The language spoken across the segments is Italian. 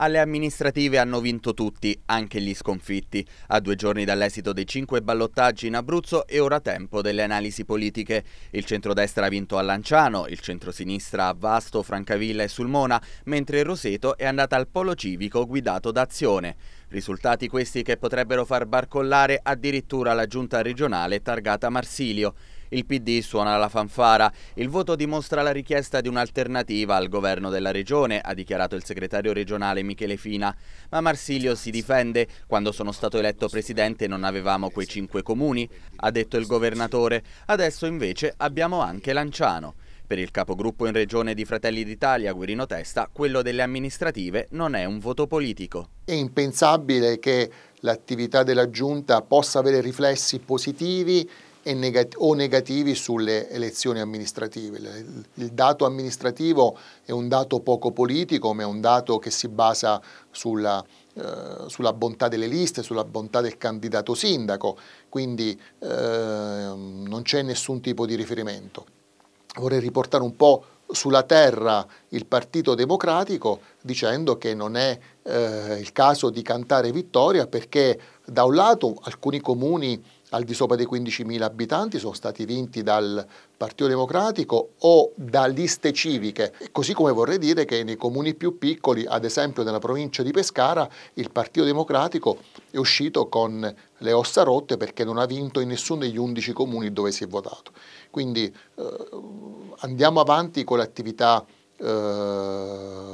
Alle amministrative hanno vinto tutti, anche gli sconfitti. A due giorni dall'esito dei cinque ballottaggi in Abruzzo è ora tempo delle analisi politiche. Il centrodestra ha vinto a Lanciano, il centrosinistra a Vasto, Francavilla e Sulmona, mentre Roseto è andata al polo civico guidato da Azione. Risultati questi che potrebbero far barcollare addirittura la giunta regionale targata Marsilio. Il PD suona la fanfara. Il voto dimostra la richiesta di un'alternativa al governo della regione, ha dichiarato il segretario regionale Michele Fina. Ma Marsilio si difende. Quando sono stato eletto presidente non avevamo quei cinque comuni, ha detto il governatore. Adesso invece abbiamo anche Lanciano. Per il capogruppo in regione di Fratelli d'Italia, Guirino Testa, quello delle amministrative non è un voto politico. È impensabile che l'attività della Giunta possa avere riflessi positivi neg- o negativi sulle elezioni amministrative. Il, il dato amministrativo è un dato poco politico, ma è un dato che si basa sulla eh, sulla bontà delle liste, sulla bontà del candidato sindaco, quindi eh, non c'è nessun tipo di riferimento. Vorrei riportare un po' sulla terra il Partito Democratico dicendo che non è eh, il caso di cantare vittoria perché da un lato alcuni comuni al di sopra dei 15.000 abitanti sono stati vinti dal Partito Democratico o da liste civiche, così come vorrei dire che nei comuni più piccoli, ad esempio nella provincia di Pescara, il Partito Democratico è uscito con le ossa rotte perché non ha vinto in nessuno degli 11 comuni dove si è votato. Quindi eh, andiamo avanti con l'attività eh,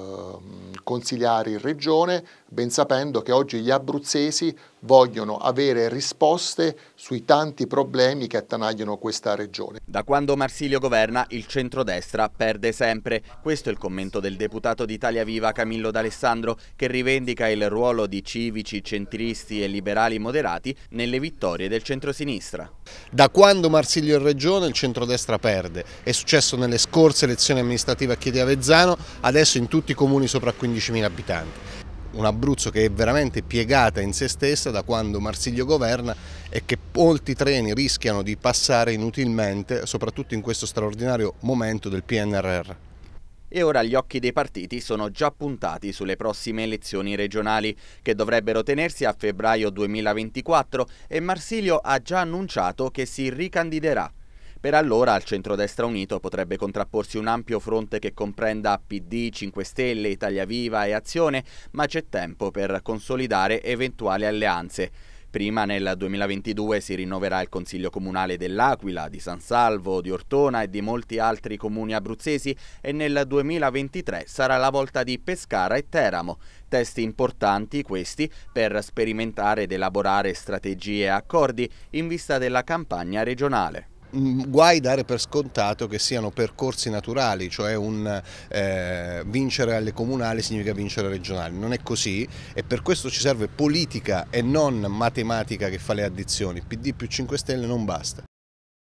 consigliare in regione, ben sapendo che oggi gli abruzzesi vogliono avere risposte sui tanti problemi che attanagliano questa regione. Da quando Marsilio governa, il centrodestra perde sempre. Questo è il commento del deputato d'Italia Viva Camillo D'Alessandro, che rivendica il ruolo di civici, centristi e liberali moderati nelle vittorie del centrosinistra. Da quando Marsilio è regione, il centrodestra perde. È successo nelle scorse elezioni amministrative a Chiedi Avezzano, adesso in tutti i comuni sopra 15.000 abitanti un Abruzzo che è veramente piegata in se stessa da quando Marsiglio governa e che molti treni rischiano di passare inutilmente, soprattutto in questo straordinario momento del PNRR. E ora gli occhi dei partiti sono già puntati sulle prossime elezioni regionali, che dovrebbero tenersi a febbraio 2024 e Marsilio ha già annunciato che si ricandiderà. Per allora al centrodestra unito potrebbe contrapporsi un ampio fronte che comprenda PD, 5 Stelle, Italia Viva e Azione, ma c'è tempo per consolidare eventuali alleanze. Prima nel 2022 si rinnoverà il Consiglio Comunale dell'Aquila, di San Salvo, di Ortona e di molti altri comuni abruzzesi e nel 2023 sarà la volta di Pescara e Teramo. Testi importanti questi per sperimentare ed elaborare strategie e accordi in vista della campagna regionale. Mm, guai dare per scontato che siano percorsi naturali, cioè un eh, vincere alle comunali significa vincere regionali, non è così e per questo ci serve politica e non matematica che fa le addizioni, PD più 5 Stelle non basta.